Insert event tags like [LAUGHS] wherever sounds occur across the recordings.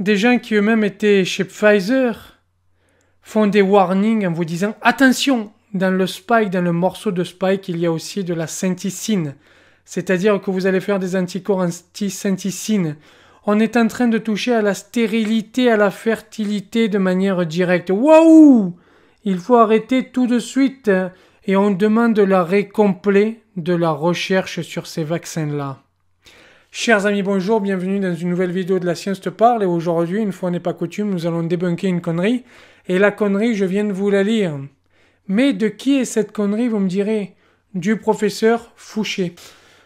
des gens qui eux-mêmes étaient chez Pfizer font des warnings en vous disant attention, dans le spike, dans le morceau de spike, il y a aussi de la synthicine. C'est-à-dire que vous allez faire des anticorps anti-synthicine. On est en train de toucher à la stérilité, à la fertilité de manière directe. Waouh Il faut arrêter tout de suite et on demande l'arrêt complet de la recherche sur ces vaccins-là. Chers amis, bonjour, bienvenue dans une nouvelle vidéo de La Science te parle. Et aujourd'hui, une fois n'est pas coutume, nous allons débunker une connerie. Et la connerie, je viens de vous la lire. Mais de qui est cette connerie, vous me direz Du professeur Fouché.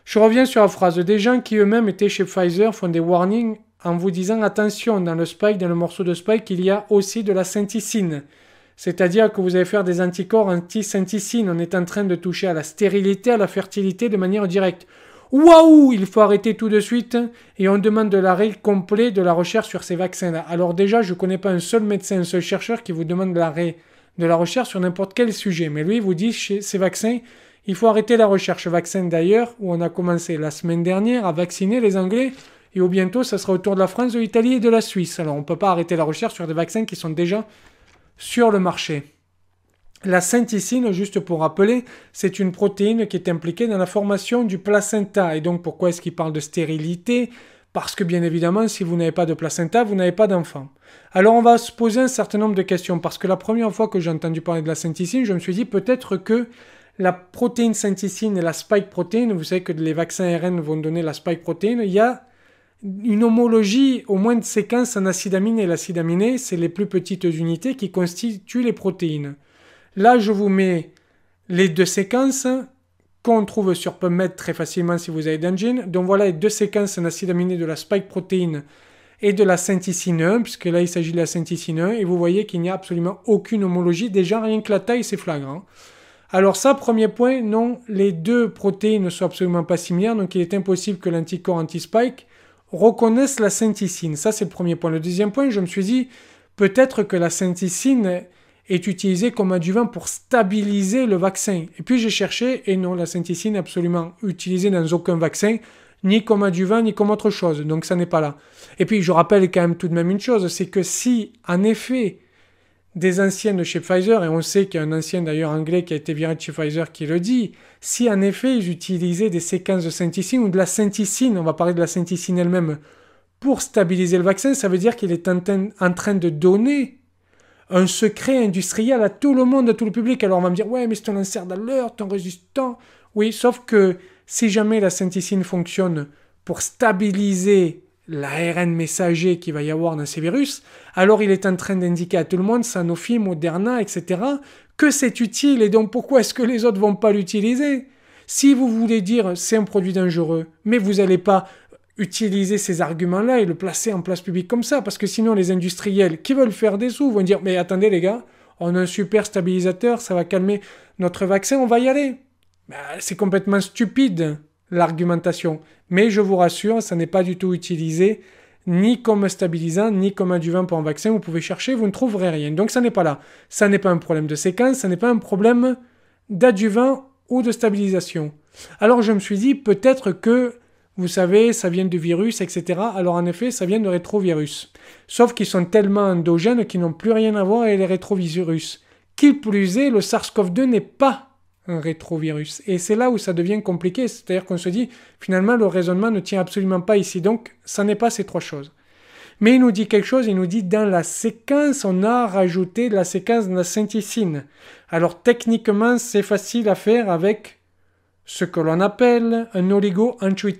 Je reviens sur la phrase. Des gens qui eux-mêmes étaient chez Pfizer font des warnings en vous disant attention, dans le spike, dans le morceau de spike, il y a aussi de la synthicine. C'est-à-dire que vous allez faire des anticorps anti-synthicine. On est en train de toucher à la stérilité, à la fertilité de manière directe. Waouh, il faut arrêter tout de suite et on demande de l'arrêt complet de la recherche sur ces vaccins-là. Alors déjà, je ne connais pas un seul médecin, un seul chercheur qui vous demande l'arrêt de la recherche sur n'importe quel sujet. Mais lui, il vous dit, chez ces vaccins, il faut arrêter la recherche vaccin d'ailleurs, où on a commencé la semaine dernière à vacciner les Anglais. Et au bientôt, ça sera autour de la France, de l'Italie et de la Suisse. Alors on ne peut pas arrêter la recherche sur des vaccins qui sont déjà sur le marché. La synthicine, juste pour rappeler, c'est une protéine qui est impliquée dans la formation du placenta. Et donc pourquoi est-ce qu'il parle de stérilité Parce que bien évidemment, si vous n'avez pas de placenta, vous n'avez pas d'enfant. Alors on va se poser un certain nombre de questions, parce que la première fois que j'ai entendu parler de la synthicine, je me suis dit peut-être que la protéine synthicine et la spike protéine, vous savez que les vaccins RN vont donner la spike protéine, il y a une homologie au moins de séquence en acide aminé. L'acide aminé, c'est les plus petites unités qui constituent les protéines. Là, je vous mets les deux séquences qu'on trouve sur PubMed très facilement si vous avez d'engine. Donc voilà les deux séquences en acide aminé de la spike protéine et de la synthicine 1, puisque là il s'agit de la synthicine 1, et vous voyez qu'il n'y a absolument aucune homologie, déjà rien que la taille c'est flagrant. Alors ça, premier point, non, les deux protéines ne sont absolument pas similaires, donc il est impossible que l'anticorps anti-spike reconnaisse la synthicine. Ça, c'est le premier point. Le deuxième point, je me suis dit, peut-être que la synthicine est utilisé comme adjuvant pour stabiliser le vaccin. Et puis j'ai cherché, et non, la synthicine absolument utilisée dans aucun vaccin, ni comme adjuvant, ni comme autre chose. Donc ça n'est pas là. Et puis je rappelle quand même tout de même une chose, c'est que si, en effet, des anciens de chez Pfizer, et on sait qu'il y a un ancien d'ailleurs anglais qui a été viré de chez Pfizer qui le dit, si en effet ils utilisaient des séquences de synthicine ou de la synthicine, on va parler de la synthicine elle-même, pour stabiliser le vaccin, ça veut dire qu'il est en train de donner un secret industriel à tout le monde, à tout le public. Alors on va me dire, ouais, mais c'est un insert d'alerte, ton résistant. Oui, sauf que si jamais la synthicine fonctionne pour stabiliser l'ARN messager qu'il va y avoir dans ces virus, alors il est en train d'indiquer à tout le monde, Sanofi, Moderna, etc., que c'est utile et donc pourquoi est-ce que les autres ne vont pas l'utiliser Si vous voulez dire c'est un produit dangereux, mais vous n'allez pas utiliser ces arguments-là et le placer en place publique comme ça, parce que sinon les industriels qui veulent faire des sous vont dire, mais attendez les gars, on a un super stabilisateur, ça va calmer notre vaccin, on va y aller. Bah, c'est complètement stupide l'argumentation. Mais je vous rassure, ça n'est pas du tout utilisé ni comme stabilisant, ni comme adjuvant pour un vaccin. Vous pouvez chercher, vous ne trouverez rien. Donc ça n'est pas là. Ça n'est pas un problème de séquence, ça n'est pas un problème d'adjuvant ou de stabilisation. Alors je me suis dit, peut-être que vous savez, ça vient du virus, etc. Alors en effet, ça vient de rétrovirus. Sauf qu'ils sont tellement endogènes qu'ils n'ont plus rien à voir avec les rétrovirus. Qui plus est, le SARS-CoV-2 n'est pas un rétrovirus. Et c'est là où ça devient compliqué, c'est-à-dire qu'on se dit, finalement, le raisonnement ne tient absolument pas ici, donc ça n'est pas ces trois choses. Mais il nous dit quelque chose, il nous dit, dans la séquence, on a rajouté la séquence de la synthicine. Alors techniquement, c'est facile à faire avec ce que l'on appelle un oligo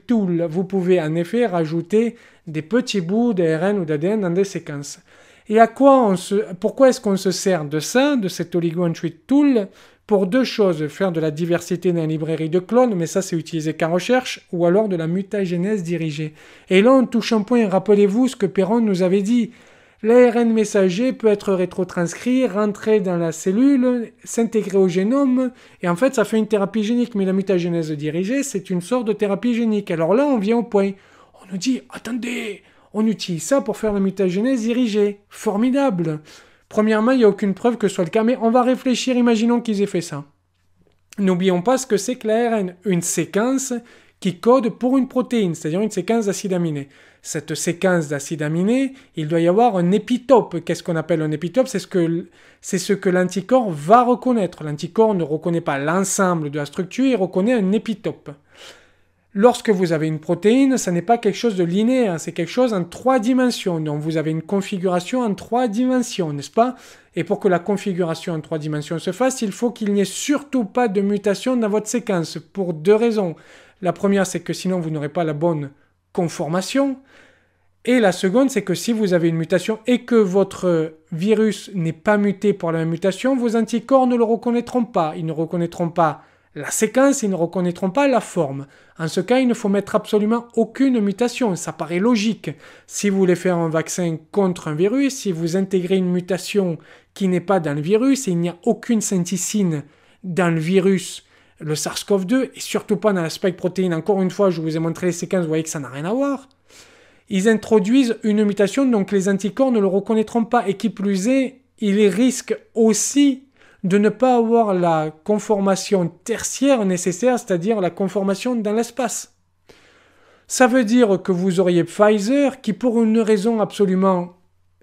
tool. Vous pouvez en effet rajouter des petits bouts d'ARN ou d'ADN dans des séquences. Et à quoi on se, pourquoi est-ce qu'on se sert de ça, de cet oligo tool Pour deux choses, faire de la diversité dans la librairie de clones, mais ça c'est utilisé qu'en recherche, ou alors de la mutagénèse dirigée. Et là on touche un point, rappelez-vous ce que Perron nous avait dit, L'ARN messager peut être rétrotranscrit, rentrer dans la cellule, s'intégrer au génome, et en fait ça fait une thérapie génique, mais la mutagénèse dirigée, c'est une sorte de thérapie génique. Alors là, on vient au point. On nous dit, attendez, on utilise ça pour faire la mutagénèse dirigée. Formidable. Premièrement, il n'y a aucune preuve que ce soit le cas, mais on va réfléchir, imaginons qu'ils aient fait ça. N'oublions pas ce que c'est que l'ARN, une séquence qui code pour une protéine, c'est-à-dire une séquence d'acides aminés cette séquence d'acides aminés, il doit y avoir un épitope. Qu'est-ce qu'on appelle un épitope C'est ce que, c'est ce que l'anticorps va reconnaître. L'anticorps ne reconnaît pas l'ensemble de la structure, il reconnaît un épitope. Lorsque vous avez une protéine, ce n'est pas quelque chose de linéaire, hein, c'est quelque chose en trois dimensions. Donc vous avez une configuration en trois dimensions, n'est-ce pas Et pour que la configuration en trois dimensions se fasse, il faut qu'il n'y ait surtout pas de mutation dans votre séquence, pour deux raisons. La première, c'est que sinon vous n'aurez pas la bonne conformation. Et la seconde, c'est que si vous avez une mutation et que votre virus n'est pas muté pour la mutation, vos anticorps ne le reconnaîtront pas. Ils ne reconnaîtront pas la séquence, ils ne reconnaîtront pas la forme. En ce cas, il ne faut mettre absolument aucune mutation. Ça paraît logique. Si vous voulez faire un vaccin contre un virus, si vous intégrez une mutation qui n'est pas dans le virus, et il n'y a aucune synticine dans le virus le SARS-CoV-2 et surtout pas dans la spike protéine. Encore une fois, je vous ai montré les séquences, vous voyez que ça n'a rien à voir. Ils introduisent une mutation, donc les anticorps ne le reconnaîtront pas et qui plus est, ils risquent aussi de ne pas avoir la conformation tertiaire nécessaire, c'est-à-dire la conformation dans l'espace. Ça veut dire que vous auriez Pfizer qui, pour une raison absolument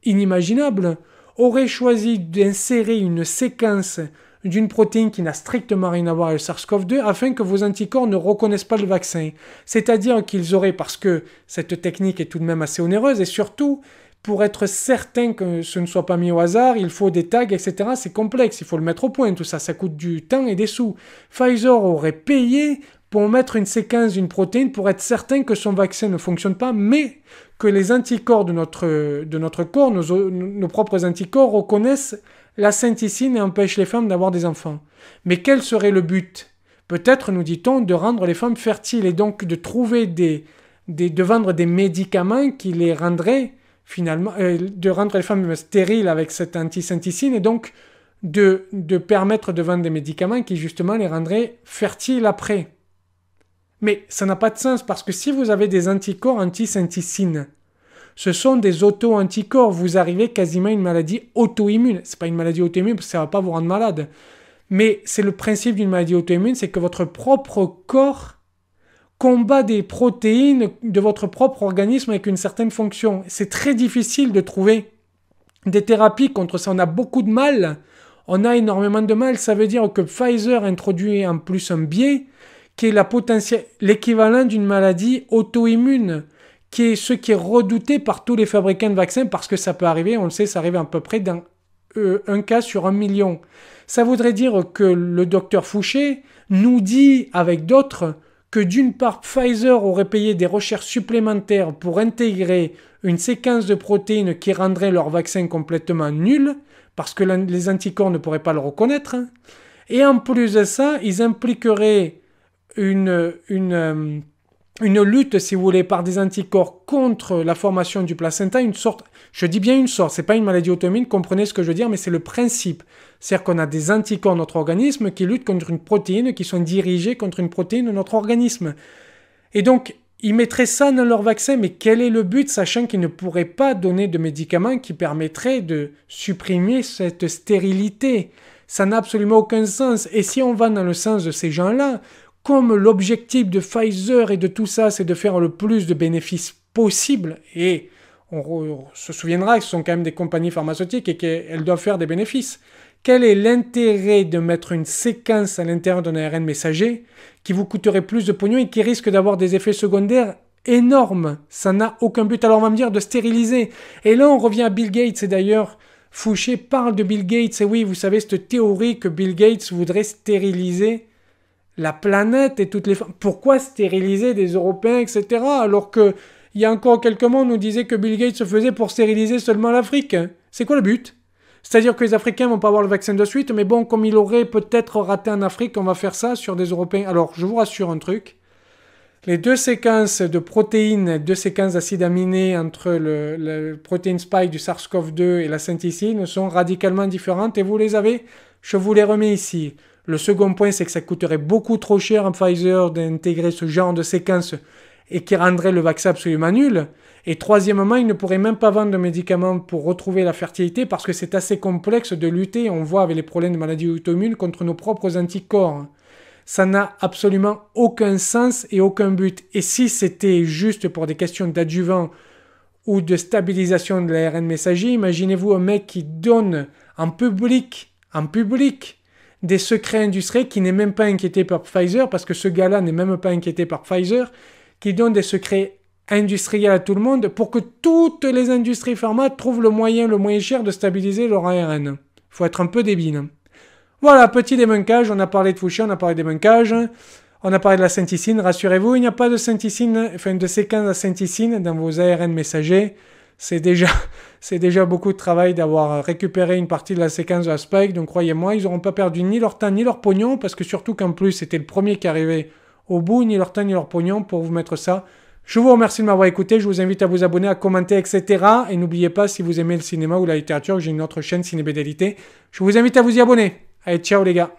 inimaginable, aurait choisi d'insérer une séquence d'une protéine qui n'a strictement rien à voir avec le SARS-CoV-2 afin que vos anticorps ne reconnaissent pas le vaccin. C'est-à-dire qu'ils auraient, parce que cette technique est tout de même assez onéreuse, et surtout, pour être certain que ce ne soit pas mis au hasard, il faut des tags, etc. C'est complexe, il faut le mettre au point, tout ça, ça coûte du temps et des sous. Pfizer aurait payé pour mettre une séquence d'une protéine pour être certain que son vaccin ne fonctionne pas, mais que les anticorps de notre, de notre corps, nos propres anticorps, reconnaissent la Synthicine empêche les femmes d'avoir des enfants. Mais quel serait le but Peut-être, nous dit-on, de rendre les femmes fertiles et donc de trouver des, de vendre des médicaments qui les rendraient finalement, euh, de rendre les femmes stériles avec cette antisainticine et donc de, de permettre de vendre des médicaments qui justement les rendraient fertiles après. Mais ça n'a pas de sens parce que si vous avez des anticorps anti ce sont des auto-anticorps. Vous arrivez quasiment à une maladie auto-immune. Ce n'est pas une maladie auto-immune parce que ça ne va pas vous rendre malade. Mais c'est le principe d'une maladie auto-immune, c'est que votre propre corps combat des protéines de votre propre organisme avec une certaine fonction. C'est très difficile de trouver des thérapies contre ça. On a beaucoup de mal. On a énormément de mal. Ça veut dire que Pfizer introduit en plus un biais qui est l'équivalent d'une maladie auto-immune qui est ce qui est redouté par tous les fabricants de vaccins, parce que ça peut arriver, on le sait, ça arrive à peu près dans euh, un cas sur un million. Ça voudrait dire que le docteur Fouché nous dit, avec d'autres, que d'une part Pfizer aurait payé des recherches supplémentaires pour intégrer une séquence de protéines qui rendrait leur vaccin complètement nul, parce que les anticorps ne pourraient pas le reconnaître. Hein. Et en plus de ça, ils impliqueraient une, une, euh, une lutte, si vous voulez, par des anticorps contre la formation du placenta, une sorte, je dis bien une sorte, c'est pas une maladie auto comprenez ce que je veux dire, mais c'est le principe. C'est-à-dire qu'on a des anticorps dans notre organisme qui luttent contre une protéine, qui sont dirigés contre une protéine de notre organisme. Et donc, ils mettraient ça dans leur vaccin, mais quel est le but, sachant qu'ils ne pourraient pas donner de médicaments qui permettraient de supprimer cette stérilité Ça n'a absolument aucun sens. Et si on va dans le sens de ces gens-là, comme l'objectif de Pfizer et de tout ça, c'est de faire le plus de bénéfices possible, et on se souviendra que ce sont quand même des compagnies pharmaceutiques et qu'elles doivent faire des bénéfices, quel est l'intérêt de mettre une séquence à l'intérieur d'un ARN messager qui vous coûterait plus de pognon et qui risque d'avoir des effets secondaires énormes Ça n'a aucun but. Alors on va me dire de stériliser. Et là on revient à Bill Gates et d'ailleurs Fouché parle de Bill Gates. Et oui, vous savez cette théorie que Bill Gates voudrait stériliser la planète et toutes les femmes. Pourquoi stériliser des Européens, etc. Alors que il y a encore quelques mois, on nous disait que Bill Gates se faisait pour stériliser seulement l'Afrique. Hein. C'est quoi le but C'est-à-dire que les Africains vont pas avoir le vaccin de suite, mais bon, comme il aurait peut-être raté en Afrique, on va faire ça sur des Européens. Alors, je vous rassure un truc. Les deux séquences de protéines, deux séquences d'acides aminés entre le, le protéine spike du SARS-CoV-2 et la synthicine sont radicalement différentes et vous les avez. Je vous les remets ici. Le second point, c'est que ça coûterait beaucoup trop cher à Pfizer d'intégrer ce genre de séquence et qui rendrait le vaccin absolument nul. Et troisièmement, il ne pourrait même pas vendre de médicaments pour retrouver la fertilité parce que c'est assez complexe de lutter, on voit avec les problèmes de maladies auto-immunes, contre nos propres anticorps. Ça n'a absolument aucun sens et aucun but. Et si c'était juste pour des questions d'adjuvant ou de stabilisation de l'ARN messager, imaginez-vous un mec qui donne en public, en public, des secrets industriels qui n'est même pas inquiété par Pfizer, parce que ce gars-là n'est même pas inquiété par Pfizer, qui donne des secrets industriels à tout le monde pour que toutes les industries pharma trouvent le moyen le moins cher de stabiliser leur ARN. Faut être un peu débile. Hein. Voilà, petit débunkage, on a parlé de Fouché, on a parlé de débunkage, on a parlé de la synthicine. rassurez-vous, il n'y a pas de synthicine, enfin de séquence à dans vos ARN messagers c'est déjà, [LAUGHS] c'est déjà beaucoup de travail d'avoir euh, récupéré une partie de la séquence de la Spike. Donc croyez-moi, ils n'auront pas perdu ni leur temps ni leur pognon, parce que surtout qu'en plus, c'était le premier qui arrivait au bout, ni leur temps ni leur pognon pour vous mettre ça. Je vous remercie de m'avoir écouté, je vous invite à vous abonner, à commenter, etc. Et n'oubliez pas, si vous aimez le cinéma ou la littérature, j'ai une autre chaîne Cinébédalité. Je vous invite à vous y abonner. Allez, ciao les gars